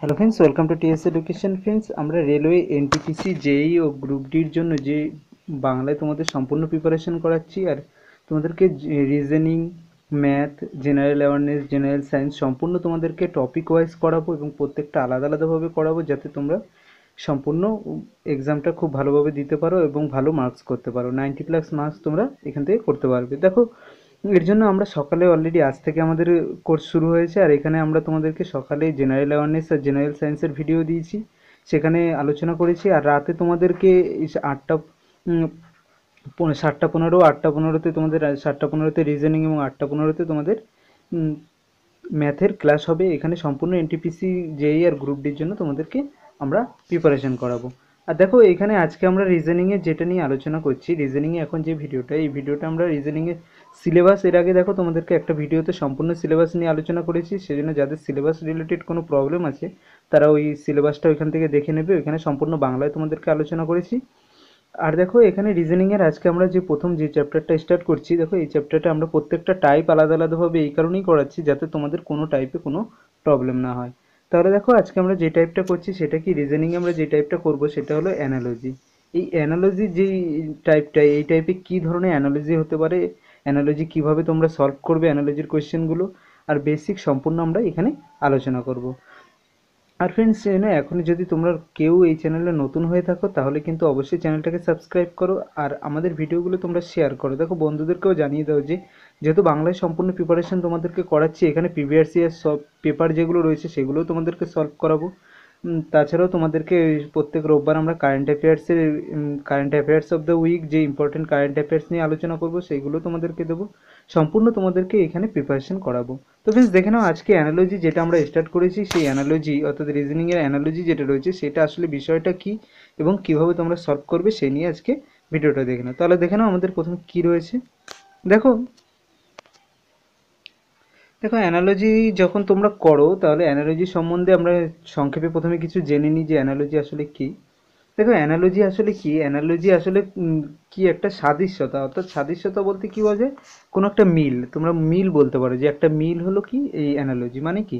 Hello friends welcome to TS education friends আমরা railway NTPC JE ও group ডির জন্য যে বাংলায় তোমাদের সম্পূর্ণ প্রিপারেশন করাচ্ছি আর তোমাদেরকে reasoning math general awareness general science সম্পূর্ণ তোমাদেরকে টপিক ওয়াইজ করাবো এবং প্রত্যেকটা আলাদা আলাদাভাবে করাবো যাতে তোমরা সম্পূর্ণ এক্সামটা খুব ভালোভাবে দিতে পারো এবং ভালো মার্কস করতে পারো নাইনটি প্লাস মার্কস তোমরা এখান থেকে করতে পারবে দেখো এর জন্য আমরা সকালে অলরেডি আজ থেকে আমাদের কোর্স শুরু হয়েছে আর এখানে আমরা তোমাদেরকে সকালে জেনারেল অ্যাওয়ারনেস আর জেনারেল সায়েন্সের ভিডিও দিয়েছি সেখানে আলোচনা করেছি আর রাতে তোমাদেরকে আটটা সাতটা পনেরো আটটা পনেরোতে তোমাদের সাতটা পনেরোতে রিজনিং এবং আটটা পনেরোতে তোমাদের ম্যাথের ক্লাস হবে এখানে সম্পূর্ণ এনটিপিসি জেই e আর গ্রুপ ডির জন্য তোমাদেরকে আমরা প্রিপারেশন করাবো আর দেখো এখানে আজকে আমরা রিজনিংয়ে যেটা নিয়ে আলোচনা করছি রিজনিংয়ে এখন যে ভিডিওটা এই ভিডিওটা আমরা রিজনিংয়ে সিলেবাস এর আগে দেখো তোমাদেরকে একটা ভিডিওতে সম্পূর্ণ সিলেবাস নিয়ে আলোচনা করেছি সেজন্য যাদের সিলেবাস রিলেটেড কোনো প্রবলেম আছে তারা ওই সিলেবাসটা ওইখান থেকে দেখে নেবে ওইখানে সম্পূর্ণ বাংলায় তোমাদেরকে আলোচনা করেছি আর দেখো এখানে রিজনিংয়ের আজকে আমরা যে প্রথম যে চ্যাপ্টারটা স্টার্ট করছি দেখো এই চ্যাপ্টারটা আমরা প্রত্যেকটা টাইপ আলাদা আলাদাভাবে এই কারণেই করাচ্ছি যাতে তোমাদের কোনো টাইপে কোনো প্রবলেম না হয় তাহলে দেখো আজকে আমরা যে টাইপটা করছি সেটা কি রিজনিং আমরা যে টাইপটা করব সেটা হলো অ্যানালজি এই অ্যানালজি যেই টাইপটা এই টাইপে কি ধরনের অ্যানালজি হতে পারে অ্যানালজি কিভাবে তোমরা সলভ করবে অ্যানালজির কোয়েশ্চেনগুলো আর বেসিক সম্পূর্ণ আমরা এখানে আলোচনা করব আর ফ্রেন্ডস না এখন যদি তোমরা কেউ এই চ্যানেলে নতুন হয়ে থাকো তাহলে কিন্তু অবশ্যই চ্যানেলটাকে সাবস্ক্রাইব করো আর আমাদের ভিডিওগুলো তোমরা শেয়ার করো দেখো বন্ধুদেরকেও জানিয়ে দাও যে যেহেতু বাংলায় সম্পূর্ণ প্রিপারেশন তোমাদেরকে করাচ্ছি এখানে পিভিআরসি এর সব পেপার যেগুলো রয়েছে সেগুলোও তোমাদেরকে সলভ করাবো তাছাড়াও তোমাদেরকে প্রত্যেক রোববার আমরা কারেন্ট অ্যাফেয়ার্সের current affairs of the week যে ইম্পর্টেন্ট কারেন্ট অ্যাফেয়ার্স নিয়ে আলোচনা করবো সেইগুলো তোমাদেরকে দেবো সম্পূর্ণ তোমাদেরকে এখানে প্রিপারেশন করাবো তো ফ্রেন্ডস দেখে নাও আজকে অ্যানালজি যেটা আমরা স্টার্ট করেছি সেই অ্যানালজি অর্থাৎ রিজনিংয়ের অ্যানালজি যেটা রয়েছে সেটা আসলে বিষয়টা কি এবং কিভাবে তোমরা সলভ করবে সেই নিয়ে আজকে ভিডিওটা দেখে নাও তাহলে দেখে নাও আমাদের প্রথমে কি রয়েছে দেখো দেখো অ্যানালজি যখন তোমরা করো তাহলে অ্যানালজি সম্বন্ধে আমরা সংক্ষেপে প্রথমে কিছু জেনে নিই যে অ্যানালজি আসলে কি দেখো অ্যানালজি আসলে কি অ্যানালজি আসলে কি একটা সাদৃশ্যতা অর্থাৎ সাদৃশ্যতা বলতে কি বোঝায় কোনো একটা মিল তোমরা মিল বলতে পারো যে একটা মিল হলো কি এই অ্যানালজি মানে কি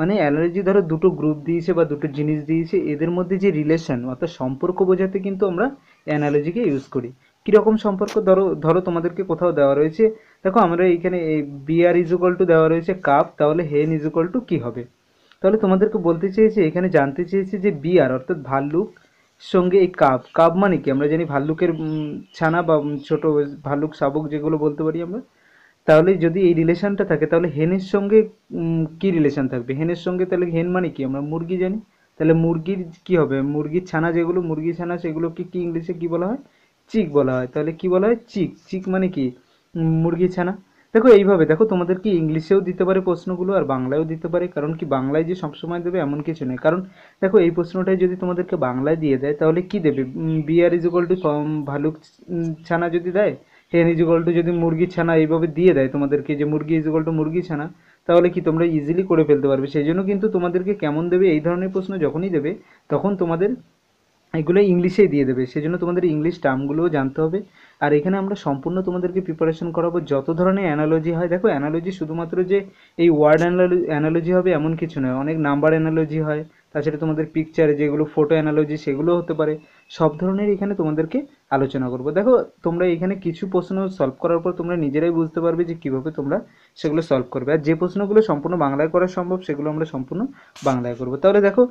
মানে অ্যানালজি ধরো দুটো গ্রুপ দিয়েছে বা দুটো জিনিস দিয়েছে এদের মধ্যে যে রিলেশন অর্থাৎ সম্পর্ক বোঝাতে কিন্তু আমরা অ্যানালজিকে ইউজ করি কীরকম সম্পর্ক ধরো ধরো তোমাদেরকে কোথাও দেওয়া রয়েছে দেখো আমরা এইখানে বিআর ইজুকল টু দেওয়া রয়েছে কাপ তাহলে হেন ইজুকল টু কী হবে তাহলে তোমাদেরকে বলতে চেয়েছি এখানে জানতে চেয়েছি যে বিআর অর্থাৎ ভাল্লুক সঙ্গে এই কাপ কাপ মানে কি আমরা জানি ভাল্লুকের ছানা বা ছোট ভাল্লুক শাবক যেগুলো বলতে পারি আমরা তাহলে যদি এই রিলেশনটা থাকে তাহলে হেনের সঙ্গে কি রিলেশন থাকবে হেনের সঙ্গে তাহলে হেন মানে কি আমরা মুরগি জানি তাহলে মুরগির কি হবে মুরগির ছানা যেগুলো মুরগি ছানা সেগুলোকে কি ইংলিশে কি বলা হয় চিক বলা হয় তাহলে কি বলা হয় চিক চিক মানে কি মুরগি ছানা দেখো এইভাবে দেখো তোমাদের কি ইংলিশেও দিতে পারে প্রশ্নগুলো আর বাংলায়ও দিতে পারে কারণ কি বাংলায় যে সবসময় দেবে এমন কিছু নেই কারণ দেখো এই প্রশ্নটাই যদি তোমাদেরকে বাংলায় দিয়ে দেয় তাহলে কি দেবে বিয়ার ইজ ইকুয়াল টু ভালুক ছানা যদি দেয় হেন ইজ ইকুয়াল টু যদি মুরগি ছানা এইভাবে দিয়ে দেয় তোমাদেরকে যে মুরগি ইজ ইকুয়াল টু মুরগি ছানা তাহলে কি তোমরা ইজিলি করে ফেলতে পারবে সেই জন্য কিন্তু তোমাদেরকে কেমন দেবে এই ধরনের প্রশ্ন যখনই দেবে তখন তোমাদের এগুলো ইংলিশেই দিয়ে দেবে সেজন্য তোমাদের ইংলিশ টার্মগুলোও জানতে হবে আর এখানে আমরা সম্পূর্ণ তোমাদেরকে প্রিপারেশন করাবো যত ধরনের অ্যানালজি হয় দেখো অ্যানালজি শুধুমাত্র যে এই ওয়ার্ড অ্যানালজি হবে এমন কিছু নয় অনেক নাম্বার অ্যানালজি হয় তাছাড়া তোমাদের পিকচারে যেগুলো ফটো অ্যানালজি সেগুলো হতে পারে সব ধরনের এখানে তোমাদেরকে আলোচনা করব দেখো তোমরা এখানে কিছু প্রশ্ন সলভ করার পর তোমরা নিজেরাই বুঝতে পারবে যে কীভাবে তোমরা সেগুলো সলভ করবে আর যে প্রশ্নগুলো সম্পূর্ণ বাংলায় করা সম্ভব সেগুলো আমরা সম্পূর্ণ বাংলায় করব তাহলে দেখো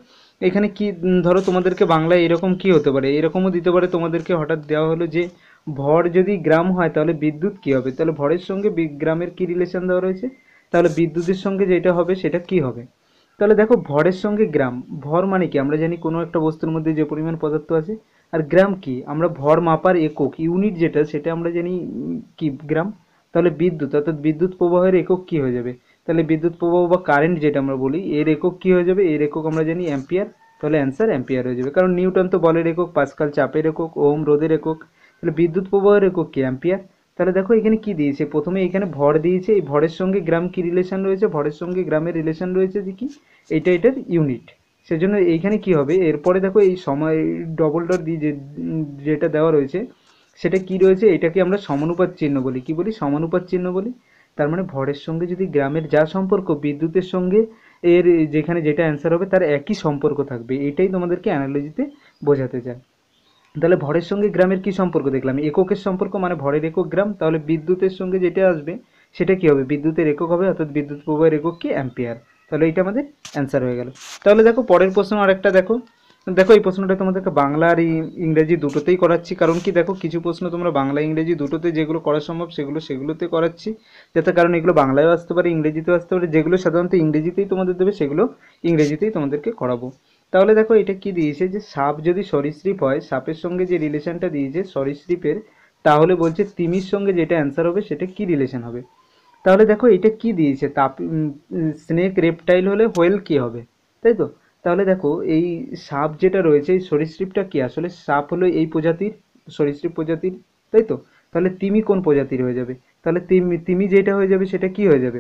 এখানে কি ধরো তোমাদেরকে বাংলায় এরকম কি হতে পারে এরকমও দিতে পারে তোমাদেরকে হঠাৎ দেওয়া হলো যে ভর যদি গ্রাম হয় তাহলে বিদ্যুৎ কি হবে তাহলে ভরের সঙ্গে গ্রামের কি রিলেশন দেওয়া রয়েছে তাহলে বিদ্যুতের সঙ্গে যেটা হবে সেটা কি হবে তাহলে দেখো ভরের সঙ্গে গ্রাম ভর মানে কি আমরা জানি কোনো একটা বস্তুর মধ্যে যে পরিমাণ পদার্থ আছে আর গ্রাম কি আমরা ভর মাপার একক ইউনিট যেটা সেটা আমরা জানি কি গ্রাম তাহলে বিদ্যুৎ অর্থাৎ বিদ্যুৎ প্রবাহের একক কি হয়ে যাবে তাহলে বিদ্যুৎ প্রবাহ বা কারেন্ট যেটা আমরা বলি এর একক কী হয়ে যাবে এর একক আমরা জানি অ্যাম্পিয়ার তাহলে অ্যান্সার অ্যাম্পিয়ার হয়ে যাবে কারণ নিউটন তো বলের একক পাঁচকাল চাপের একক ওম রোদের একক তাহলে বিদ্যুৎ প্রবাহের একক কি অ্যাম্পিয়ার তাহলে দেখো এখানে কি দিয়েছে প্রথমে এখানে ভর দিয়েছে এই ভরের সঙ্গে গ্রাম কি রিলেশন রয়েছে ভরের সঙ্গে গ্রামের রিলেশন রয়েছে যে কি এইটা এটার ইউনিট সেজন্য এইখানে কি হবে এরপরে দেখো এই সময় ডবল ডর দিয়ে যে যেটা দেওয়া রয়েছে সেটা কি রয়েছে এটাকে আমরা সমানুপাত চিহ্ন বলি কি বলি সমানুপাত চিহ্ন বলি তার মানে ভরের সঙ্গে যদি গ্রামের যা সম্পর্ক বিদ্যুতের সঙ্গে এর যেখানে যেটা অ্যান্সার হবে তার একই সম্পর্ক থাকবে এটাই তোমাদেরকে অ্যানালজিতে বোঝাতে চায় তাহলে ভরের সঙ্গে গ্রামের কি সম্পর্ক দেখলাম এককের সম্পর্ক মানে ভরের একক গ্রাম তাহলে বিদ্যুতের সঙ্গে যেটা আসবে সেটা কি হবে বিদ্যুতের একক হবে অর্থাৎ বিদ্যুৎ প্রবাহের একক কি অ্যাম্পিয়ার তাহলে এটা আমাদের অ্যান্সার হয়ে গেল তাহলে দেখো পরের প্রশ্ন আরেকটা দেখো দেখো এই প্রশ্নটা তোমাদেরকে বাংলা আর ইংরেজি দুটোতেই করাচ্ছি কারণ কি দেখো কিছু প্রশ্ন তোমরা বাংলা ইংরেজি দুটোতে যেগুলো করা সম্ভব সেগুলো সেগুলোতে করাচ্ছি যাতে কারণ এগুলো বাংলায়ও আসতে পারে ইংরেজিতেও আসতে পারে যেগুলো সাধারণত ইংরেজিতেই তোমাদের দেবে সেগুলো ইংরেজিতেই তোমাদেরকে করাবো তাহলে দেখো এটা কি দিয়েছে যে সাপ যদি সরীসৃপ হয় সাপের সঙ্গে যে রিলেশনটা দিয়েছে সরীসৃপের তাহলে বলছে তিমির সঙ্গে যেটা অ্যান্সার হবে সেটা কি রিলেশন হবে তাহলে দেখো এটা কি দিয়েছে তাপ স্নেক রেপটাইল হলে হোয়েল কি হবে তাই তো তাহলে দেখো এই সাপ যেটা রয়েছে এই সরীসৃপটা কি আসলে সাপ হলো এই প্রজাতির সরীসৃপ প্রজাতির তাই তো তাহলে তিমি কোন প্রজাতির হয়ে যাবে তাহলে তিমি তিমি যেটা হয়ে যাবে সেটা কি হয়ে যাবে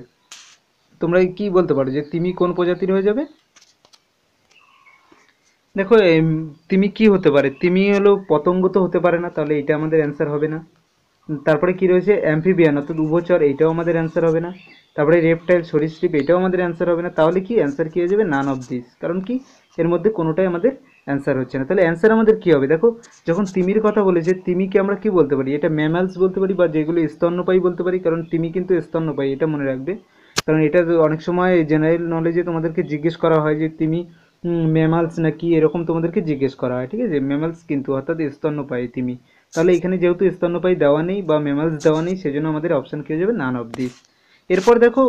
তোমরা কি বলতে পারো যে তিমি কোন প্রজাতির হয়ে যাবে দেখো তিমি কি হতে পারে তিমি হলো পতঙ্গ তো হতে পারে না তাহলে এটা আমাদের অ্যান্সার হবে না তারপরে কি রয়েছে অ্যাম্ফিবিয়ান অর্থাৎ উভচর এইটাও আমাদের অ্যান্সার হবে না তারপরে রেপটাইল সরীসৃপ এটাও আমাদের অ্যান্সার হবে না তাহলে কি অ্যান্সার কী হয়ে যাবে নান অফ দিস কারণ কি এর মধ্যে কোনোটাই আমাদের অ্যান্সার হচ্ছে না তাহলে অ্যান্সার আমাদের কী হবে দেখো যখন তিমির কথা বলেছে তিমিকে আমরা কি বলতে পারি এটা ম্যামালস বলতে পারি বা যেগুলো স্তন্যপায়ী বলতে পারি কারণ তিমি কিন্তু স্তন্যপায়ী এটা মনে রাখবে কারণ এটা অনেক সময় জেনারেল নলেজে তোমাদেরকে জিজ্ঞেস করা হয় যে তিমি ম্যামালস না কি এরকম তোমাদেরকে জিজ্ঞেস করা হয় ঠিক আছে ম্যামালস কিন্তু অর্থাৎ স্তন্যপায়ী তিমি তাহলে এখানে যেহেতু স্তন্যপায়ী দেওয়া নেই বা ম্যামালস দেওয়া নেই সেজন্য আমাদের অপশান কী হয়ে যাবে নান অফ দিস এরপর দেখো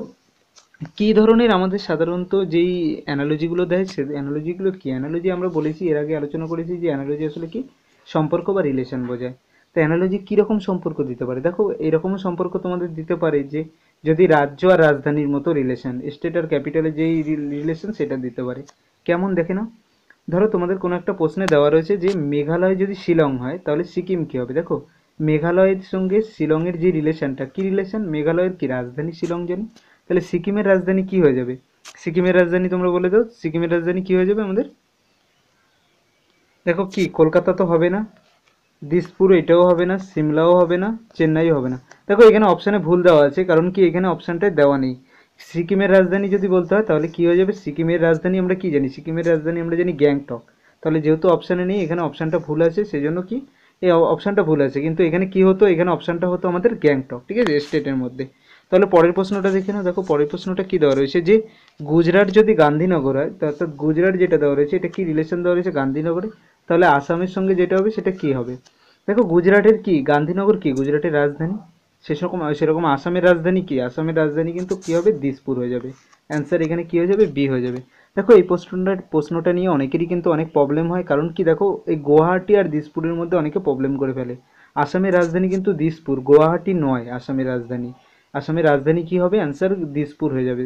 কি ধরনের আমাদের সাধারণত যেই অ্যানালজিগুলো দেয় সে অ্যানালজিগুলো কি অ্যানালজি আমরা বলেছি এর আগে আলোচনা করেছি যে অ্যানালজি আসলে কি সম্পর্ক বা রিলেশন বোঝায় তো অ্যানালজি কীরকম সম্পর্ক দিতে পারে দেখো এরকমও সম্পর্ক তোমাদের দিতে পারে যে যদি রাজ্য আর রাজধানীর মতো রিলেশন স্টেট আর ক্যাপিটালের যেই রিলেশন সেটা দিতে পারে কেমন দেখে নাও ধরো তোমাদের কোনো একটা প্রশ্নে দেওয়া রয়েছে যে মেঘালয় যদি শিলং হয় তাহলে সিকিম কী হবে দেখো মেঘালয়ের সঙ্গে শিলংয়ের যে রিলেশনটা কী রিলেশন মেঘালয়ের কী রাজধানী শিলং জানি তাহলে সিকিমের রাজধানী কী হয়ে যাবে সিকিমের রাজধানী তোমরা বলে দাও সিকিমের রাজধানী কী হয়ে যাবে আমাদের দেখো কি কলকাতা তো হবে না দিসপুর এটাও হবে না সিমলাও হবে না চেন্নাইও হবে না দেখো এখানে অপশানে ভুল দেওয়া আছে কারণ কি এখানে অপশানটাই দেওয়া নেই সিকিমের রাজধানী যদি বলতে হয় তাহলে কী হয়ে যাবে সিকিমের রাজধানী আমরা কি জানি সিকিমের রাজধানী আমরা জানি গ্যাংটক তাহলে যেহেতু অপশানে নেই এখানে অপশানটা ভুল আছে সেজন্য কি এই অপশানটা ভুল আছে কিন্তু এখানে কি হতো এখানে অপশানটা হতো আমাদের গ্যাংটক ঠিক আছে স্টেটের মধ্যে তাহলে পরের প্রশ্নটা দেখে না দেখো পরের প্রশ্নটা কী দেওয়া রয়েছে যে গুজরাট যদি গান্ধীনগর হয় অর্থাৎ গুজরাট যেটা দেওয়া রয়েছে এটা কি রিলেশন দেওয়া রয়েছে গান্ধীনগরে তাহলে আসামের সঙ্গে যেটা হবে সেটা কি হবে দেখো গুজরাটের কি গান্ধীনগর কি গুজরাটের রাজধানী সেরকম সেরকম আসামের রাজধানী কি আসামের রাজধানী কিন্তু কি হবে দিসপুর হয়ে যাবে অ্যান্সার এখানে কি হয়ে যাবে বি হয়ে যাবে দেখো এই প্রশ্নটা প্রশ্নটা নিয়ে অনেকেরই কিন্তু অনেক প্রবলেম হয় কারণ কি দেখো এই গুয়াহাটি আর দিসপুরের মধ্যে অনেকে প্রবলেম করে ফেলে আসামের রাজধানী কিন্তু দিসপুর গুয়াহাটি নয় আসামের রাজধানী আসামের রাজধানী কি হবে অ্যান্সার দিসপুর হয়ে যাবে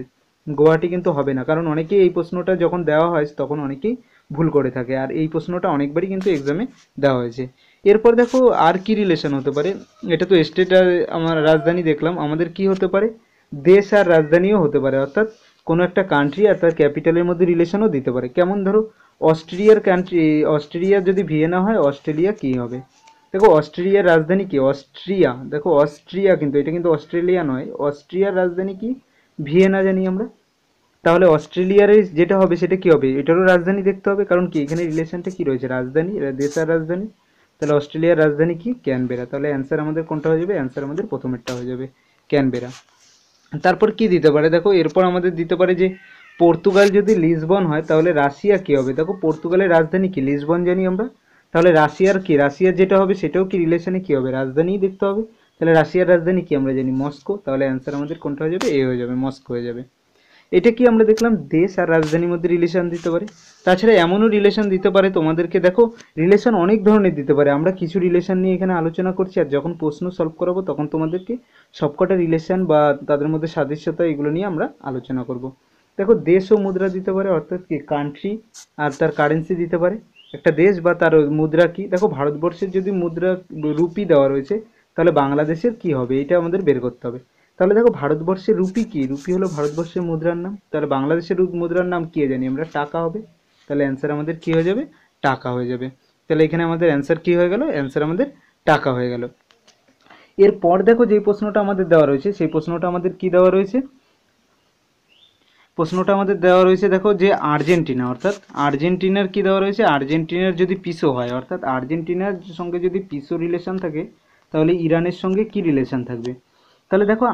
গুয়াহাটি কিন্তু হবে না কারণ অনেকেই এই প্রশ্নটা যখন দেওয়া হয় তখন অনেকেই ভুল করে থাকে আর এই প্রশ্নটা অনেকবারই কিন্তু এক্সামে দেওয়া হয়েছে এরপর দেখো আর কি রিলেশন হতে পারে এটা তো স্টেট আর আমার রাজধানী দেখলাম আমাদের কি হতে পারে দেশ আর রাজধানীও হতে পারে অর্থাৎ কোনো একটা কান্ট্রি আর তার ক্যাপিটালের মধ্যে রিলেশনও দিতে পারে কেমন ধরো অস্ট্রিয়ার কান্ট্রি অস্ট্রেলিয়া যদি ভিয়েনা হয় অস্ট্রেলিয়া কী হবে দেখো অস্ট্রিয়ার রাজধানী কি অস্ট্রিয়া দেখো অস্ট্রিয়া কিন্তু এটা কিন্তু অস্ট্রেলিয়া নয় অস্ট্রিয়ার রাজধানী কি ভিয়েনা জানি আমরা তাহলে অস্ট্রেলিয়ার যেটা হবে সেটা কি হবে এটারও রাজধানী দেখতে হবে কারণ কি এখানে রিলেশনটা কি রয়েছে রাজধানী দেশের রাজধানী তাহলে অস্ট্রেলিয়ার রাজধানী কি ক্যানবেরা তাহলে অ্যান্সার আমাদের কোনটা হয়ে যাবে অ্যান্সার আমাদের প্রথমেরটা হয়ে যাবে ক্যানবেরা তারপর কি দিতে পারে দেখো এরপর আমাদের দিতে পারে যে পর্তুগাল যদি লিসবন হয় তাহলে রাশিয়া কি হবে দেখো পর্তুগালের রাজধানী কি লিসবন জানি আমরা তাহলে রাশিয়ার কি রাশিয়ার যেটা হবে সেটাও কি রিলেশনে কি হবে রাজধানীই দেখতে হবে তাহলে রাশিয়ার রাজধানী কি আমরা জানি মস্কো তাহলে অ্যান্সার আমাদের কোনটা হয়ে যাবে এ হয়ে যাবে মস্কো হয়ে যাবে এটা কি আমরা দেখলাম দেশ আর রাজধানীর মধ্যে রিলেশন দিতে পারে তাছাড়া এমনও রিলেশন দিতে পারে তোমাদেরকে দেখো রিলেশন অনেক ধরনের দিতে পারে আমরা কিছু রিলেশন নিয়ে এখানে আলোচনা করছি আর যখন প্রশ্ন সলভ করাবো তখন তোমাদেরকে সবকটা রিলেশন বা তাদের মধ্যে সাদৃশ্যতা এগুলো নিয়ে আমরা আলোচনা করব। দেখো দেশ ও মুদ্রা দিতে পারে অর্থাৎ কি কান্ট্রি আর তার কারেন্সি দিতে পারে একটা দেশ বা তার মুদ্রা কি দেখো ভারতবর্ষের যদি মুদ্রা রুপি দেওয়া রয়েছে তাহলে বাংলাদেশের কি হবে এটা আমাদের বের করতে হবে তাহলে দেখো ভারতবর্ষের রুপি কি রুপি হলো ভারতবর্ষের মুদ্রার নাম তাহলে বাংলাদেশের মুদ্রার নাম কি জানি আমরা টাকা হবে তাহলে অ্যান্সার আমাদের কি হয়ে যাবে টাকা হয়ে যাবে তাহলে এখানে আমাদের অ্যান্সার কি হয়ে গেল অ্যান্সার আমাদের টাকা হয়ে গেল এরপর দেখো যে প্রশ্নটা আমাদের দেওয়া রয়েছে সেই প্রশ্নটা আমাদের কি দেওয়া রয়েছে প্রশ্নটা আমাদের দেওয়া রয়েছে দেখো যে আর্জেন্টিনা অর্থাৎ আর্জেন্টিনার কি দেওয়া রয়েছে আর্জেন্টিনার যদি পিসো হয় অর্থাৎ আর্জেন্টিনার সঙ্গে যদি পিসো রিলেশন থাকে তাহলে ইরানের সঙ্গে কি রিলেশন থাকবে তাহলে দেখো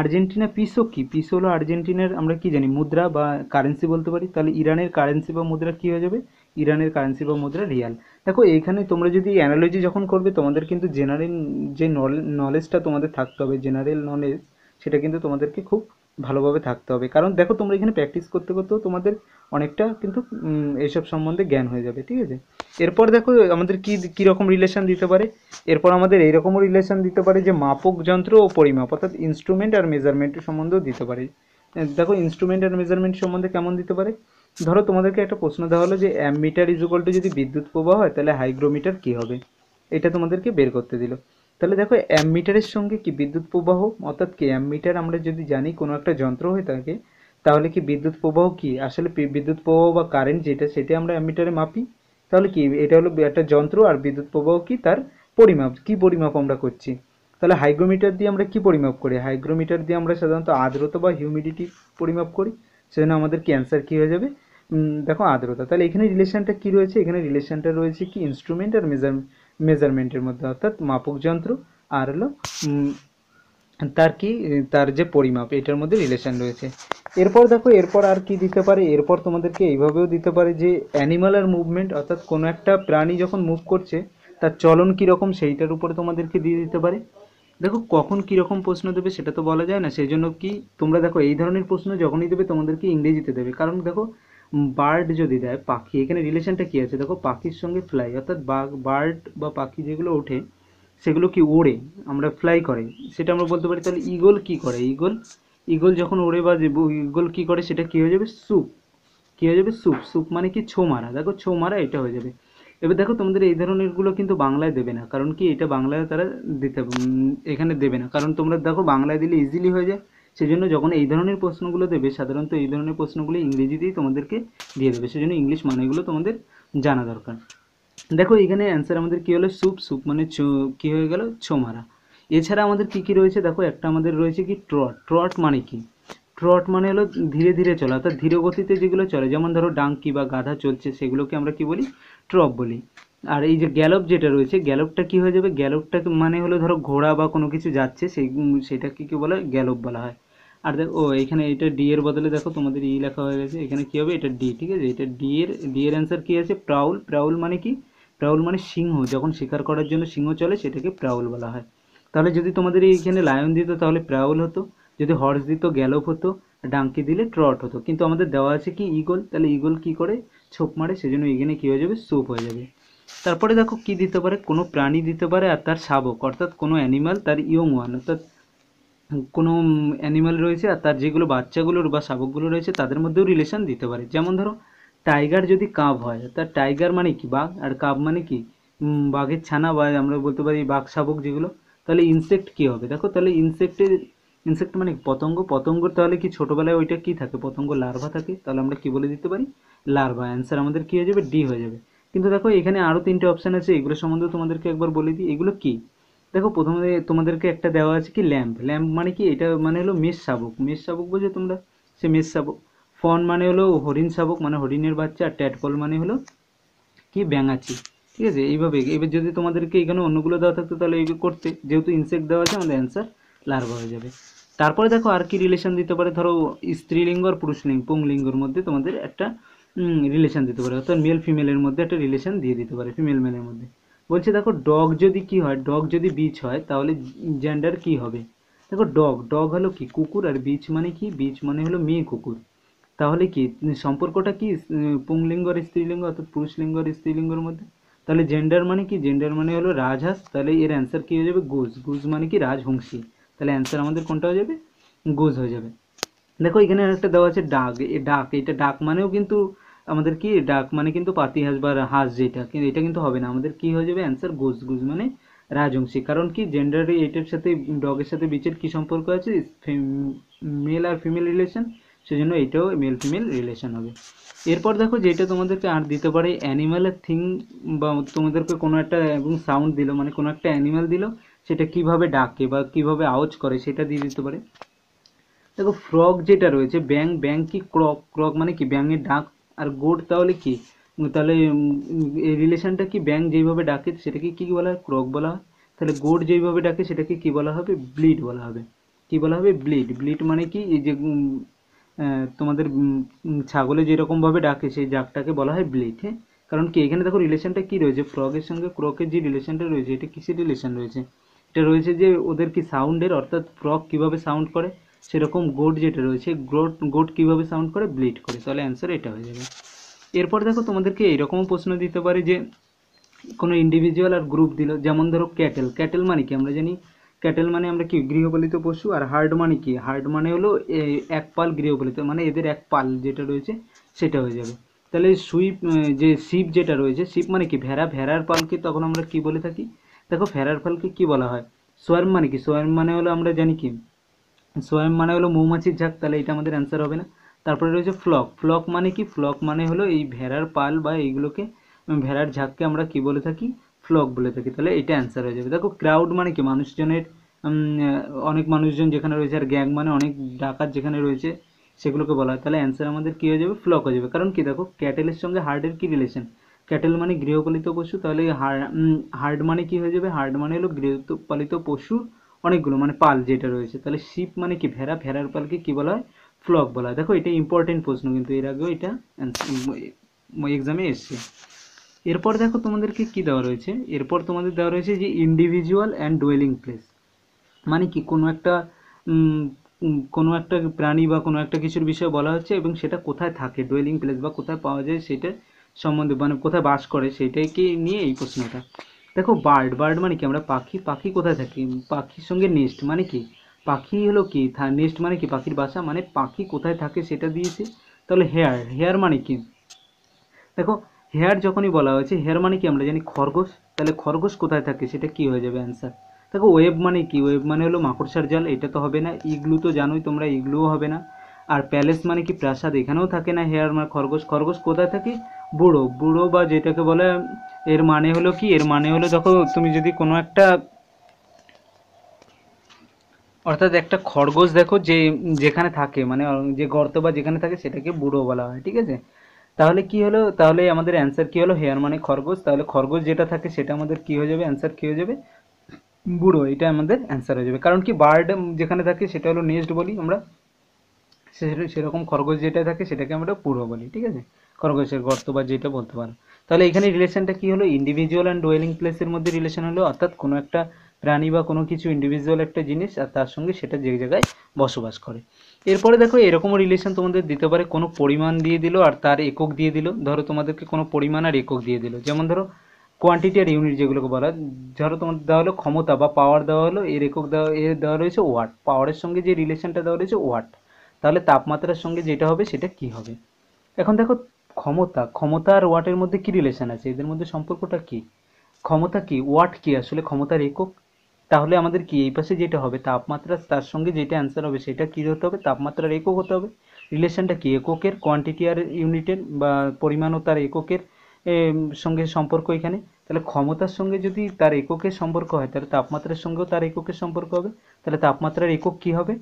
আর্জেন্টিনা পিসো কি পিসো হলো আর্জেন্টিনার আমরা কি জানি মুদ্রা বা কারেন্সি বলতে পারি তাহলে ইরানের কারেন্সি বা মুদ্রা কি হয়ে যাবে ইরানের কারেন্সি বা মুদ্রা রিয়াল দেখো এখানে তোমরা যদি অ্যানালজি যখন করবে তোমাদের কিন্তু জেনারেল যে নলেজটা তোমাদের থাকতে হবে জেনারেল নলেজ সেটা কিন্তু তোমাদেরকে খুব ভালোভাবে থাকতে হবে কারণ দেখো তোমরা এখানে প্র্যাকটিস করতে করতেও তোমাদের অনেকটা কিন্তু এইসব সম্বন্ধে জ্ঞান হয়ে যাবে ঠিক আছে এরপর দেখো আমাদের কি কীরকম রিলেশন দিতে পারে এরপর আমাদের এইরকমও রিলেশন দিতে পারে যে মাপক যন্ত্র ও পরিমাপ অর্থাৎ ইনস্ট্রুমেন্ট আর মেজারমেন্টের সম্বন্ধেও দিতে পারে দেখো ইনস্ট্রুমেন্ট আর মেজারমেন্ট সম্বন্ধে কেমন দিতে পারে ধরো তোমাদেরকে একটা প্রশ্ন দেওয়া হলো যে অ্যাম মিটার ইকুয়াল যদি বিদ্যুৎ প্রবাহ হয় তাহলে হাইগ্রোমিটার কী হবে এটা তোমাদেরকে বের করতে দিল তাহলে দেখো অ্যামমিটারের সঙ্গে কি বিদ্যুৎ প্রবাহ অর্থাৎ কি অ্যামমিটার আমরা যদি জানি কোনো একটা যন্ত্র হয়ে থাকে তাহলে কি বিদ্যুৎ প্রবাহ কি আসলে বিদ্যুৎ প্রবাহ বা কারেন্ট যেটা সেটা আমরা অ্যামমিটারে মাপি তাহলে কি এটা হলো একটা যন্ত্র আর বিদ্যুৎ প্রবাহ কি তার পরিমাপ কি পরিমাপ আমরা করছি তাহলে হাইগ্রোমিটার দিয়ে আমরা কি পরিমাপ করি হাইগ্রোমিটার দিয়ে আমরা সাধারণত আর্দ্রতা বা হিউমিডিটি পরিমাপ করি সেজন্য আমাদের কি কী হয়ে যাবে দেখো আর্দ্রতা তাহলে এখানে রিলেশনটা কি রয়েছে এখানে রিলেশনটা রয়েছে কি ইনস্ট্রুমেন্ট আর মেজারমেন্ট মেজারমেন্টের মধ্যে অর্থাৎ মাপক যন্ত্র আর হলো তার কি তার যে পরিমাপ এটার মধ্যে রিলেশন রয়েছে এরপর দেখো এরপর আর কি দিতে পারে এরপর তোমাদেরকে এইভাবেও দিতে পারে যে অ্যানিমাল আর মুভমেন্ট অর্থাৎ কোনো একটা প্রাণী যখন মুভ করছে তার চলন কীরকম সেইটার উপরে তোমাদেরকে দিয়ে দিতে পারে দেখো কখন কীরকম প্রশ্ন দেবে সেটা তো বলা যায় না সেই জন্য কি তোমরা দেখো এই ধরনের প্রশ্ন যখনই দেবে তোমাদেরকে ইংরেজিতে দেবে কারণ দেখো বার্ড যদি দেয় পাখি এখানে রিলেশনটা কী আছে দেখো পাখির সঙ্গে ফ্লাই অর্থাৎ বাঘ বার্ড বা পাখি যেগুলো ওঠে সেগুলো কি ওড়ে আমরা ফ্লাই করে সেটা আমরা বলতে পারি তাহলে ইগল কি করে ইগল ইগল যখন ওড়ে বা ইগল কি করে সেটা কী হয়ে যাবে স্যুপ কী হয়ে যাবে স্যুপ স্যুপ মানে কি ছো মারা দেখো ছো মারা এটা হয়ে যাবে এবার দেখো তোমাদের এই ধরনেরগুলো কিন্তু বাংলায় দেবে না কারণ কি এটা বাংলায় তারা দিতে এখানে দেবে না কারণ তোমরা দেখো বাংলায় দিলে ইজিলি হয়ে যায় সেই জন্য যখন এই ধরনের প্রশ্নগুলো দেবে সাধারণত এই ধরনের প্রশ্নগুলো ইংরেজিতেই তোমাদেরকে দিয়ে দেবে সেই জন্য ইংলিশ মানেগুলো তোমাদের জানা দরকার দেখো এখানে অ্যান্সার আমাদের কী হলো স্যুপ স্যুপ মানে কী হয়ে গেল ছোমারা এছাড়া আমাদের কি কি রয়েছে দেখো একটা আমাদের রয়েছে কি ট্রট ট্রট মানে কি ট্রট মানে হলো ধীরে ধীরে চলা অর্থাৎ ধীরগতিতে গতিতে যেগুলো চলে যেমন ধরো ডাঙ্কি বা গাধা চলছে সেগুলোকে আমরা কি বলি ট্রপ বলি আর এই যে গ্যালপ যেটা রয়েছে গ্যালপটা কি হয়ে যাবে গ্যালপটা মানে হলো ধরো ঘোড়া বা কোনো কিছু যাচ্ছে সেই সেটাকে কী বলা হয় গ্যালপ বলা হয় আর দেখো ও এখানে এটা ডি এর বদলে দেখো তোমাদের ই e লেখা হয়ে গেছে এখানে কী হবে এটা ডি ঠিক আছে এটা ডি এর ডি এর অ্যান্সার কী আছে প্রাউল প্রাউল মানে কি প্রাউল মানে সিংহ যখন শিকার করার জন্য সিংহ চলে সেটাকে প্রাউল বলা হয় তাহলে যদি তোমাদের এইখানে লায়ন দিত তাহলে প্রাউল হতো যদি হর্স দিত গ্যালোপ হতো ডাঙ্কি দিলে ট্রট হতো কিন্তু আমাদের দেওয়া আছে কি ইগল তাহলে ইগল কি করে ছোপ মারে সেজন্য এখানে কী হয়ে যাবে সোপ হয়ে যাবে তারপরে দেখো কি দিতে পারে কোনো প্রাণী দিতে পারে আর তার শাবক অর্থাৎ কোনো অ্যানিমাল তার ইয়ং ওয়ান অর্থাৎ কোনো অ্যানিমাল রয়েছে আর তার যেগুলো বাচ্চাগুলোর বা শাবকগুলো রয়েছে তাদের মধ্যেও রিলেশন দিতে পারে যেমন ধরো টাইগার যদি কাব হয় তার টাইগার মানে কি বাঘ আর কাব মানে কি বাঘের ছানা বা আমরা বলতে পারি বাঘ শাবক যেগুলো তাহলে ইনসেক্ট কি হবে দেখো তাহলে ইনসেক্টের ইনসেক্ট মানে পতঙ্গ পতঙ্গ তাহলে কি ছোটোবেলায় ওইটা কি থাকে পতঙ্গ লার্ভা থাকে তাহলে আমরা কি বলে দিতে পারি লার্ভা অ্যান্সার আমাদের কি হয়ে যাবে ডি হয়ে যাবে কিন্তু দেখো এখানে আরও তিনটে অপশান আছে এগুলো সম্বন্ধে তোমাদেরকে একবার বলে দিই এগুলো কি দেখো প্রথমে তোমাদেরকে একটা দেওয়া আছে কি ল্যাম্প ল্যাম্প মানে কি এটা মানে হলো মেষ শাবক মেষ শাবক বোঝো তোমরা সে মেষ শাবক ফন মানে হলো হরিণ শাবক মানে হরিণের বাচ্চা আর ট্যাটপল মানে হলো কি ব্যাঙাচি ঠিক আছে এইভাবে এবার যদি তোমাদেরকে এখানে অন্যগুলো দেওয়া থাকতো তাহলে এইভাবে করতে যেহেতু ইনসেক্ট দেওয়া আছে আমাদের অ্যান্সার লার্ভা হয়ে যাবে তারপরে দেখো আর কি রিলেশন দিতে পারে ধরো স্ত্রীলিঙ্গ আর পুরুষলিঙ্গ পুংলিঙ্গর মধ্যে তোমাদের একটা রিলেশন দিতে পারে অর্থাৎ মেল ফিমেলের মধ্যে একটা রিলেশন দিয়ে দিতে পারে ফিমেল মেলের মধ্যে বলছে দেখো ডগ যদি কি হয় ডগ যদি বিচ হয় তাহলে জেন্ডার কি হবে দেখো ডগ ডগ হলো কি কুকুর আর বিচ মানে কি বিচ মানে হলো মেয়ে কুকুর তাহলে কি সম্পর্কটা কি পুংলিঙ্গ আর স্ত্রীলিঙ্গ অর্থাৎ পুরুষ লিঙ্গ আর মধ্যে তাহলে জেন্ডার মানে কি জেন্ডার মানে হলো রাজহাঁস তাহলে এর অ্যান্সার কী হয়ে যাবে গুজ গুজ মানে কি রাজহংসী তাহলে অ্যান্সার আমাদের কোনটা হয়ে যাবে গুজ হয়ে যাবে দেখো এখানে একটা দেওয়া আছে ডাক এ ডাক এটা ডাক মানেও কিন্তু আমাদের কি ডাক মানে কিন্তু পাতি হাঁস বা হাঁস যেটা কিন্তু এটা কিন্তু হবে না আমাদের কি হয়ে যাবে অ্যান্সার গুজ গুজ মানে রাজবংশী কারণ কি জেন্ডার এটার সাথে ডগের সাথে বিচের কি সম্পর্ক আছে মেল আর ফিমেল রিলেশন সেজন্য এটাও মেল ফিমেল রিলেশন হবে এরপর দেখো যেটা তোমাদেরকে আর দিতে পারে অ্যানিম্যালের থিং বা তোমাদেরকে কোনো একটা এবং সাউন্ড দিল মানে কোনো একটা অ্যানিম্যাল দিল সেটা কিভাবে ডাকে বা কিভাবে আওয়াজ করে সেটা দিয়ে দিতে পারে দেখো ফ্রগ যেটা রয়েছে ব্যাং ব্যাং কি ক্রক ক্রক মানে কি ব্যাঙের ডাক আর গোড তাহলে কি তাহলে এই রিলেশনটা কি ব্যাংক যেইভাবে ডাকে সেটাকে কি বলা হয় ক্রক বলা হয় তাহলে গোড যেইভাবে ডাকে সেটাকে কি বলা হবে ব্লিড বলা হবে কি বলা হবে ব্লিড ব্লিড মানে কি এই যে তোমাদের ছাগলে যেরকমভাবে ডাকে সেই ডাকটাকে বলা হয় ব্লিড হ্যাঁ কারণ কি এখানে দেখো রিলেশনটা কি রয়েছে ফ্রগের সঙ্গে ক্রকের যে রিলেশনটা রয়েছে এটা কিসের রিলেশন রয়েছে এটা রয়েছে যে ওদের কি সাউন্ডের অর্থাৎ ফ্রক কীভাবে সাউন্ড করে সেরকম গোট যেটা রয়েছে গোট গোট কীভাবে সাউন্ড করে ব্লিড করে তাহলে অ্যান্সার এটা হয়ে যাবে এরপর দেখো তোমাদেরকে এরকমও প্রশ্ন দিতে পারে যে কোনো ইন্ডিভিজুয়াল আর গ্রুপ দিল যেমন ধরো ক্যাটেল ক্যাটেল মানে কি আমরা জানি ক্যাটেল মানে আমরা কি গৃহপালিত পশু আর হার্ড মানে কি হার্ড মানে হলো এক পাল গৃহপালিত মানে এদের এক পাল যেটা রয়েছে সেটা হয়ে যাবে তাহলে সুইপ যে শিপ যেটা রয়েছে শিপ মানে কি ভেড়া ভেড়ার পালকে তখন আমরা কি বলে থাকি দেখো ভেড়ার পালকে কি বলা হয় সোয়ার্ম মানে কি সোয়ার্ম মানে হলো আমরা জানি কি সোয়াম মানে হলো মৌমাছির ঝাঁক তাহলে এটা আমাদের অ্যান্সার হবে না তারপরে রয়েছে ফ্লক ফ্লক মানে কি ফ্লক মানে হলো এই ভেড়ার পাল বা এইগুলোকে ভেড়ার ঝাঁককে আমরা কি বলে থাকি ফ্লক বলে থাকি তাহলে এটা অ্যান্সার হয়ে যাবে দেখো ক্রাউড মানে কি মানুষজনের অনেক মানুষজন যেখানে রয়েছে আর গ্যাং মানে অনেক ডাকাত যেখানে রয়েছে সেগুলোকে বলা হয় তাহলে অ্যান্সার আমাদের কী হয়ে যাবে ফ্লক হয়ে যাবে কারণ কি দেখো ক্যাটেলের সঙ্গে হার্টের কী রিলেশন ক্যাটেল মানে গৃহপালিত পশু তাহলে হার্ড মানে কি হয়ে যাবে হার্ড মানে হলো গৃহপালিত পশুর অনেকগুলো মানে পাল যেটা রয়েছে তাহলে শিপ মানে কি ভেড়া ভেড়ার পালকে কি বলা হয় ফ্লক বলা হয় দেখো এটা ইম্পর্টেন্ট প্রশ্ন কিন্তু এর আগেও এটা এক্সামে এসছে এরপর দেখো তোমাদেরকে কি দেওয়া রয়েছে এরপর তোমাদের দেওয়া রয়েছে যে ইন্ডিভিজুয়াল অ্যান্ড ডুয়েলিং প্লেস মানে কি কোনো একটা কোনো একটা প্রাণী বা কোনো একটা কিছুর বিষয়ে বলা হচ্ছে এবং সেটা কোথায় থাকে ডোয়েলিং প্লেস বা কোথায় পাওয়া যায় সেটা সম্বন্ধে মানে কোথায় বাস করে সেটাই কি নিয়ে এই প্রশ্নটা দেখো বার্ড বার্ড মানে কি আমরা পাখি পাখি কোথায় থাকি পাখির সঙ্গে নেস্ট মানে কি পাখি হলো কি নেস্ট মানে কি পাখির বাসা মানে পাখি কোথায় থাকে সেটা দিয়েছে তাহলে হেয়ার হেয়ার মানে কি দেখো হেয়ার যখনই বলা হয়েছে হেয়ার মানে কি আমরা জানি খরগোশ তাহলে খরগোশ কোথায় থাকে সেটা কি হয়ে যাবে অ্যান্সার দেখো ওয়েব মানে কি ওয়েব মানে হলো মাকড়সার জাল এটা তো হবে না ইগলু তো জানোই তোমরা ইগলুও হবে না আর প্যালেস মানে কি প্রাসাদ এখানেও থাকে না হেয়ার মানে খরগোশ খরগোশ কোথায় থাকে বুড়ো বুড়ো বা যেটাকে বলে এর মানে হলো কি এর মানে হলো দেখো তুমি যদি কোনো একটা অর্থাৎ একটা খরগোশ দেখো যে যেখানে থাকে মানে যে গর্ত বা যেখানে থাকে সেটাকে বুড়ো বলা হয় ঠিক আছে তাহলে কি হলো তাহলে আমাদের অ্যান্সার কি হলো হেয়ার মানে খরগোশ তাহলে খরগোশ যেটা থাকে সেটা আমাদের কি হয়ে যাবে অ্যান্সার কি হয়ে যাবে বুড়ো এটা আমাদের অ্যান্সার হয়ে যাবে কারণ কি বার্ড যেখানে থাকে সেটা হলো নেস্ট বলি আমরা সেরকম খরগোশ যেটা থাকে সেটাকে আমরা পুরো বলি ঠিক আছে খরগোশের গর্ত বা যেটা বলতে পারো তাহলে এখানে রিলেশনটা কি হলো ইন্ডিভিজুয়াল অ্যান্ড ডোয়েলিং প্লেসের মধ্যে রিলেশন হলো অর্থাৎ কোনো একটা প্রাণী বা কোনো কিছু ইন্ডিভিজুয়াল একটা জিনিস আর তার সঙ্গে সেটা যে জায়গায় বসবাস করে এরপরে দেখো এরকমও রিলেশন তোমাদের দিতে পারে কোনো পরিমাণ দিয়ে দিল আর তার একক দিয়ে দিল ধরো তোমাদেরকে কোনো পরিমাণ আর একক দিয়ে দিল যেমন ধরো কোয়ান্টিটি আর ইউনিট যেগুলোকে বলা ধরো তোমাদের দেওয়া হলো ক্ষমতা বা পাওয়ার দেওয়া হলো এর একক দেওয়া এর দেওয়া রয়েছে ওয়াট পাওয়ারের সঙ্গে যে রিলেশনটা দেওয়া রয়েছে ওয়াট তাহলে তাপমাত্রার সঙ্গে যেটা হবে সেটা কি হবে এখন দেখো ক্ষমতা ক্ষমতা আর ওয়াটের মধ্যে কি রিলেশন আছে এদের মধ্যে সম্পর্কটা কি ক্ষমতা কি ওয়াট কি আসলে ক্ষমতার একক তাহলে আমাদের কি এই পাশে যেটা হবে তাপমাত্রা তার সঙ্গে যেটা অ্যান্সার হবে সেটা কী হতে হবে তাপমাত্রার একক হতে হবে রিলেশনটা কি এককের কোয়ান্টিটি আর ইউনিটের বা পরিমাণ ও তার এককের সঙ্গে সম্পর্ক এখানে তাহলে ক্ষমতার সঙ্গে যদি তার এককের সম্পর্ক হয় তাহলে তাপমাত্রার সঙ্গেও তার এককের সম্পর্ক হবে তাহলে তাপমাত্রার একক কি হবে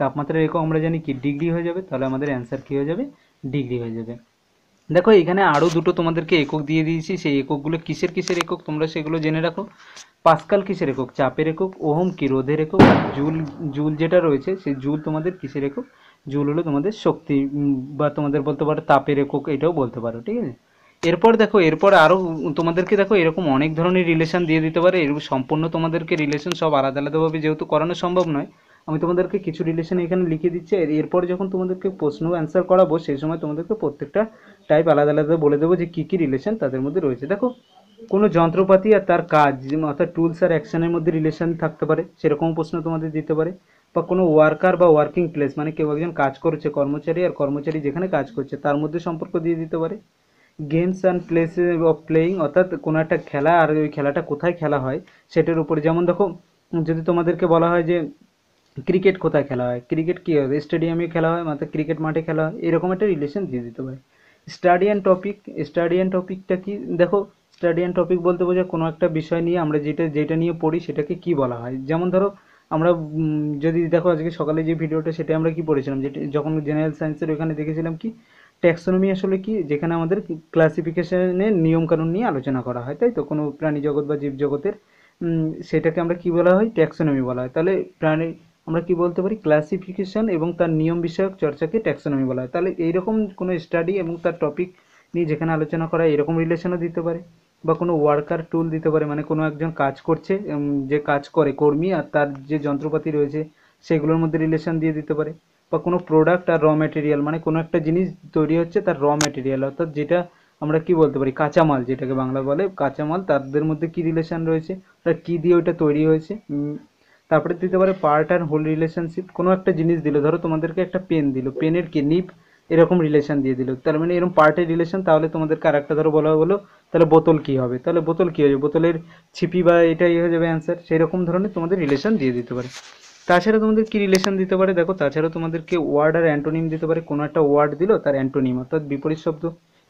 তাপমাত্রার একক আমরা জানি কি ডিগ্রি হয়ে যাবে তাহলে আমাদের অ্যান্সার কি হয়ে যাবে ডিগ্রি হয়ে যাবে দেখো এখানে আরও দুটো তোমাদেরকে একক দিয়ে দিয়েছি সেই এককগুলো কিসের কিসের একক তোমরা সেগুলো জেনে রাখো পাস্কাল কিসের একক চাপের একক ওহম কি রোধের একক জুল জুল যেটা রয়েছে সেই জুল তোমাদের কিসের একক জুল হলো তোমাদের শক্তি বা তোমাদের বলতে পারো তাপের একক এটাও বলতে পারো ঠিক আছে এরপর দেখো এরপর আরও তোমাদেরকে দেখো এরকম অনেক ধরনের রিলেশন দিয়ে দিতে পারে এর সম্পূর্ণ তোমাদেরকে রিলেশন সব আলাদা আলাদাভাবে যেহেতু করানো সম্ভব নয় আমি তোমাদেরকে কিছু রিলেশন এখানে লিখে দিচ্ছি এরপর যখন তোমাদেরকে প্রশ্ন অ্যান্সার করাবো সেই সময় তোমাদেরকে প্রত্যেকটা টাইপ আলাদা আলাদা বলে দেবো যে কী কী রিলেশন তাদের মধ্যে রয়েছে দেখো কোনো যন্ত্রপাতি আর তার কাজ অর্থাৎ টুলস আর অ্যাকশনের মধ্যে রিলেশন থাকতে পারে সেরকম প্রশ্ন তোমাদের দিতে পারে বা কোনো ওয়ার্কার বা ওয়ার্কিং প্লেস মানে কেউ একজন কাজ করছে কর্মচারী আর কর্মচারী যেখানে কাজ করছে তার মধ্যে সম্পর্ক দিয়ে দিতে পারে games and place of playing অর্থাৎ কোনো একটা খেলা আর ওই খেলাটা কোথায় খেলা হয় সেটার উপরে যেমন দেখো যদি তোমাদেরকে বলা হয় যে ক্রিকেট কোথায় খেলা হয় ক্রিকেট কী হয় স্টেডিয়ামে খেলা হয় মানে ক্রিকেট মাঠে খেলা হয় এরকম একটা রিলেশন দিয়ে দিতে পারে study and topic study and টপিকটা কি দেখো স্টাডি অ্যান্ড টপিক বলতে বোঝায় কোনো একটা বিষয় নিয়ে আমরা যেটা যেটা নিয়ে পড়ি সেটাকে কি বলা হয় যেমন ধরো আমরা যদি দেখো আজকে সকালে যে ভিডিওটা সেটা আমরা কি পড়েছিলাম যেটা যখন জেনারেল সায়েন্সের ওখানে দেখেছিলাম কি ট্যাক্সোনমি আসলে কি যেখানে আমাদের ক্লাসিফিকেশনের নিয়মকানুন নিয়ে আলোচনা করা হয় তাই তো কোনো প্রাণী জগৎ বা জীব জগতের সেটাকে আমরা কি বলা হয় ট্যাক্সোনমি বলা হয় তাহলে প্রাণী আমরা কি বলতে পারি ক্লাসিফিকেশন এবং তার নিয়ম বিষয়ক চর্চাকে ট্যাক্সোনমি বলা হয় তাহলে এইরকম কোনো স্টাডি এবং তার টপিক নিয়ে যেখানে আলোচনা করা এরকম রিলেশনও দিতে পারে বা কোনো ওয়ার্কার টুল দিতে পারে মানে কোনো একজন কাজ করছে যে কাজ করে কর্মী আর তার যে যন্ত্রপাতি রয়েছে সেগুলোর মধ্যে রিলেশন দিয়ে দিতে পারে বা কোনো প্রোডাক্ট আর র ম্যাটেরিয়াল মানে কোনো একটা জিনিস তৈরি হচ্ছে তার র ম্যাটেরিয়াল অর্থাৎ যেটা আমরা কি বলতে পারি কাঁচামাল যেটাকে বাংলা বলে কাঁচামাল তাদের মধ্যে কি রিলেশন রয়েছে তার কি দিয়ে ওইটা তৈরি হয়েছে তারপরে দিতে পারে পার্ট অ্যান্ড হোল রিলেশনশিপ কোনো একটা জিনিস দিল ধরো তোমাদেরকে একটা পেন দিল পেনের কি নিপ এরকম রিলেশন দিয়ে দিল তার মানে এরকম পার্টের রিলেশন তাহলে তোমাদেরকে আর একটা ধরো বলা হলো তাহলে বোতল কি হবে তাহলে বোতল কি হবে বোতলের ছিপি বা এটাই হয়ে যাবে অ্যান্সার সেই রকম ধরনের তোমাদের রিলেশন দিয়ে দিতে পারে তাছাড়া তোমাদের কি রিলেশন দিতে পারে দেখো তাছাড়া তোমাদেরকে ওয়ার্ড আর অ্যান্টোনিম দিতে পারে কোনো একটা ওয়ার্ড দিল তার অ্যান্টোনিম অর্থাৎ বিপরীত শব্দ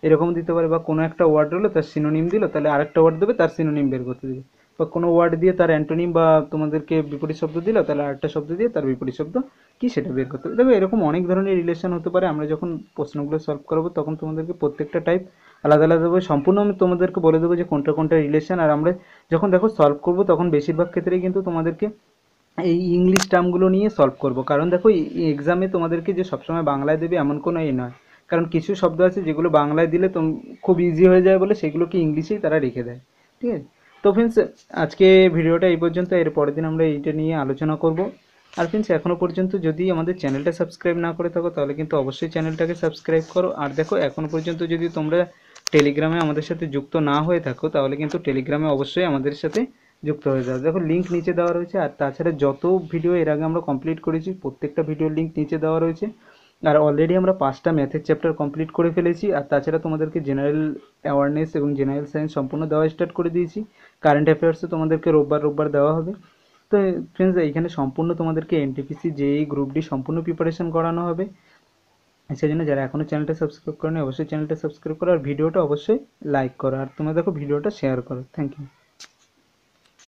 এরকম দিতে পারে বা কোনো একটা ওয়ার্ড হলো তার সিনোনিম দিল তাহলে আরেকটা ওয়ার্ড দেবে তার সিনোনিম বের করতে দিবে বা কোনো ওয়ার্ড দিয়ে তার অ্যান্টোনিম বা তোমাদেরকে বিপরীত শব্দ দিল তাহলে আরেকটা শব্দ দিয়ে তার বিপরীত শব্দ কি সেটা বের করতে হবে দেখো এরকম অনেক ধরনের রিলেশন হতে পারে আমরা যখন প্রশ্নগুলো সলভ করবো তখন তোমাদেরকে প্রত্যেকটা টাইপ আলাদা আলাদাভাবে সম্পূর্ণ আমি তোমাদেরকে বলে দেবো যে কোনটা কোনটা রিলেশন আর আমরা যখন দেখো সলভ করবো তখন বেশিরভাগ ক্ষেত্রেই কিন্তু তোমাদেরকে এই ইংলিশ টার্মগুলো নিয়ে সলভ করব কারণ দেখো এক্সামে তোমাদেরকে যে সবসময় বাংলায় দেবে এমন কোনো এই নয় কারণ কিছু শব্দ আছে যেগুলো বাংলায় দিলে খুব ইজি হয়ে যায় বলে সেগুলোকে ইংলিশেই তারা রেখে দেয় ঠিক আছে তো ফ্রেন্ডস আজকে ভিডিওটা এই পর্যন্ত এর পরের দিন আমরা এইটা নিয়ে আলোচনা করব আর ফ্রেন্ডস এখনও পর্যন্ত যদি আমাদের চ্যানেলটা সাবস্ক্রাইব না করে থাকো তাহলে কিন্তু অবশ্যই চ্যানেলটাকে সাবস্ক্রাইব করো আর দেখো এখনও পর্যন্ত যদি তোমরা টেলিগ্রামে আমাদের সাথে যুক্ত না হয়ে থাকো তাহলে কিন্তু টেলিগ্রামে অবশ্যই আমাদের সাথে যুক্ত হয়ে যাও দেখো লিঙ্ক নিচে দেওয়া রয়েছে আর তাছাড়া যত ভিডিও এর আগে আমরা কমপ্লিট করেছি প্রত্যেকটা ভিডিওর লিঙ্ক নিচে দেওয়া রয়েছে আর অলরেডি আমরা পাঁচটা ম্যাথের চ্যাপ্টার কমপ্লিট করে ফেলেছি আর তাছাড়া তোমাদেরকে জেনারেল অ্যাওয়ারনেস এবং জেনারেল সায়েন্স সম্পূর্ণ দেওয়া স্টার্ট করে দিয়েছি কারেন্ট অ্যাফেয়ার্সও তোমাদেরকে রোববার রোববার দেওয়া হবে তো ফ্রেন্ডস এইখানে সম্পূর্ণ তোমাদেরকে এনটিপিসি জেই গ্রুপ ডি সম্পূর্ণ প্রিপারেশন করানো হবে সেই জন্য যারা এখনও চ্যানেলটা সাবস্ক্রাইব করেনি অবশ্যই চ্যানেলটা সাবস্ক্রাইব করো আর ভিডিওটা অবশ্যই লাইক করো আর তোমরা দেখো ভিডিওটা শেয়ার করো থ্যাংক ইউ